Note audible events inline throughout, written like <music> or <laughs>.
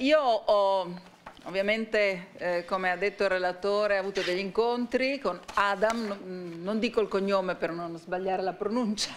Io ho ovviamente, eh, come ha detto il relatore, avuto degli incontri con Adam, non dico il cognome per non sbagliare la pronuncia,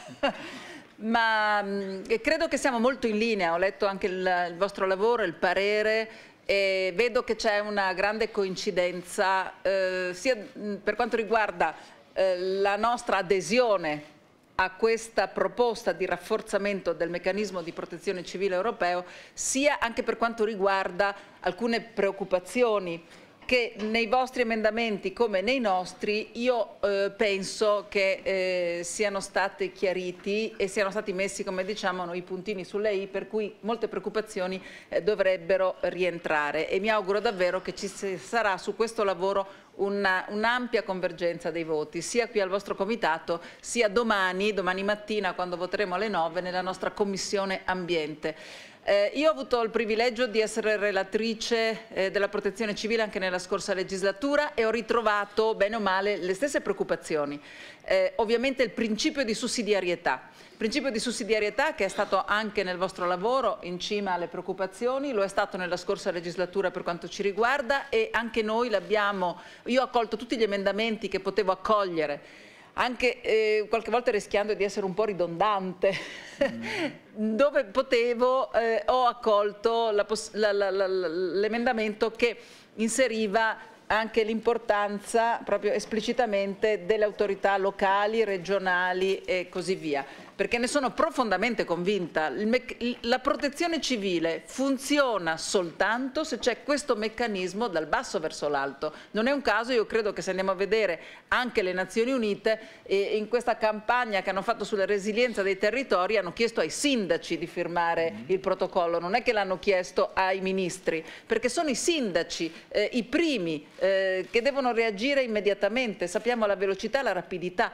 <laughs> ma mh, mm, credo che siamo molto in linea, ho letto anche il, il vostro lavoro, il parere, e vedo che c'è una grande coincidenza eh, sia mm, per quanto riguarda eh, la nostra adesione a questa proposta di rafforzamento del meccanismo di protezione civile europeo, sia anche per quanto riguarda alcune preoccupazioni che nei vostri emendamenti come nei nostri io eh, penso che eh, siano stati chiariti e siano stati messi come diciamo i puntini sulle i per cui molte preoccupazioni eh, dovrebbero rientrare e mi auguro davvero che ci sarà su questo lavoro un'ampia un convergenza dei voti, sia qui al vostro comitato, sia domani, domani mattina quando voteremo alle 9 nella nostra commissione ambiente. Eh, io ho avuto il privilegio di essere relatrice eh, della protezione civile anche nella scorsa legislatura e ho ritrovato bene o male le stesse preoccupazioni. Eh, ovviamente il principio di sussidiarietà, principio di sussidiarietà che è stato anche nel vostro lavoro in cima alle preoccupazioni, lo è stato nella scorsa legislatura per quanto ci riguarda e anche noi l'abbiamo, io ho accolto tutti gli emendamenti che potevo accogliere anche eh, qualche volta rischiando di essere un po' ridondante, <laughs> dove potevo eh, ho accolto l'emendamento che inseriva anche l'importanza proprio esplicitamente delle autorità locali, regionali e così via perché ne sono profondamente convinta, la protezione civile funziona soltanto se c'è questo meccanismo dal basso verso l'alto. Non è un caso, io credo che se andiamo a vedere anche le Nazioni Unite, in questa campagna che hanno fatto sulla resilienza dei territori hanno chiesto ai sindaci di firmare mm. il protocollo, non è che l'hanno chiesto ai ministri, perché sono i sindaci eh, i primi eh, che devono reagire immediatamente, sappiamo la velocità, la rapidità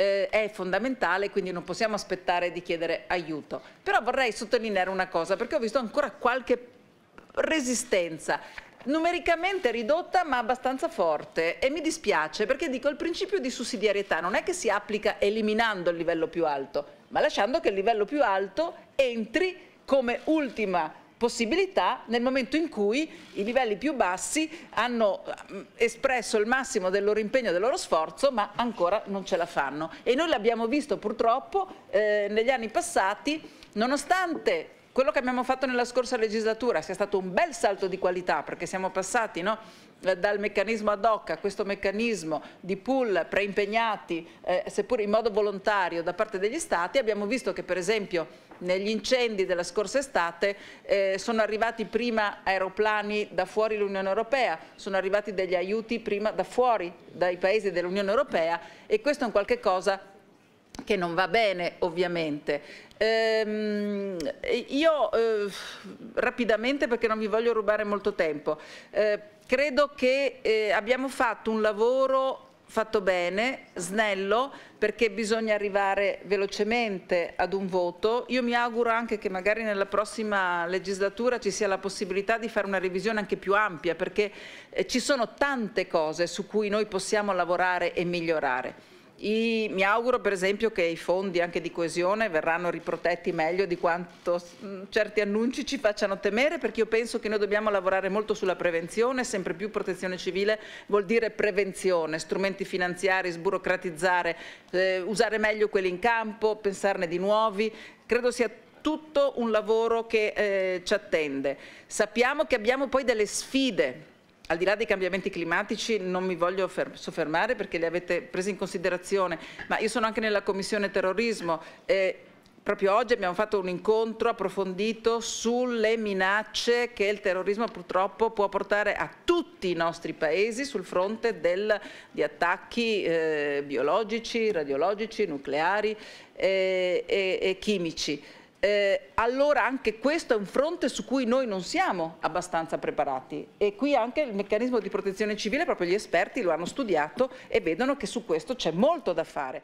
eh, è fondamentale, quindi non possiamo aspettare di chiedere aiuto. Però vorrei sottolineare una cosa, perché ho visto ancora qualche resistenza numericamente ridotta ma abbastanza forte e mi dispiace perché dico il principio di sussidiarietà non è che si applica eliminando il livello più alto ma lasciando che il livello più alto entri come ultima possibilità nel momento in cui i livelli più bassi hanno eh, espresso il massimo del loro impegno, e del loro sforzo, ma ancora non ce la fanno. E noi l'abbiamo visto purtroppo eh, negli anni passati, nonostante quello che abbiamo fatto nella scorsa legislatura sia stato un bel salto di qualità perché siamo passati no, eh, dal meccanismo ad hoc a questo meccanismo di pool preimpegnati eh, seppur in modo volontario da parte degli stati abbiamo visto che per esempio negli incendi della scorsa estate eh, sono arrivati prima aeroplani da fuori l'Unione Europea, sono arrivati degli aiuti prima da fuori, dai paesi dell'Unione Europea e questo è un qualche cosa che non va bene ovviamente. Ehm, io eh, rapidamente perché non vi voglio rubare molto tempo, eh, credo che eh, abbiamo fatto un lavoro fatto bene, snello, perché bisogna arrivare velocemente ad un voto. Io mi auguro anche che magari nella prossima legislatura ci sia la possibilità di fare una revisione anche più ampia, perché eh, ci sono tante cose su cui noi possiamo lavorare e migliorare. I, mi auguro per esempio che i fondi anche di coesione verranno riprotetti meglio di quanto mh, mm, certi annunci ci facciano temere perché io penso che noi dobbiamo lavorare molto sulla prevenzione, sempre più protezione civile vuol dire prevenzione, strumenti finanziari, sburocratizzare, eh, usare meglio quelli in campo, pensarne di nuovi, credo sia tutto un lavoro che eh, ci attende. Sappiamo che abbiamo poi delle sfide al di là dei cambiamenti climatici non mi voglio soffermare perché li avete presi in considerazione, ma io sono anche nella commissione terrorismo. e proprio oggi abbiamo fatto un incontro approfondito sulle minacce che il terrorismo purtroppo può portare a tutti i nostri paesi sul fronte del, di attacchi eh, biologici, radiologici, nucleari eh, e, e chimici eh, allora anche questo è un fronte su cui noi non siamo abbastanza preparati e qui anche il meccanismo di protezione civile, proprio gli esperti lo hanno studiato e vedono che su questo c'è molto da fare.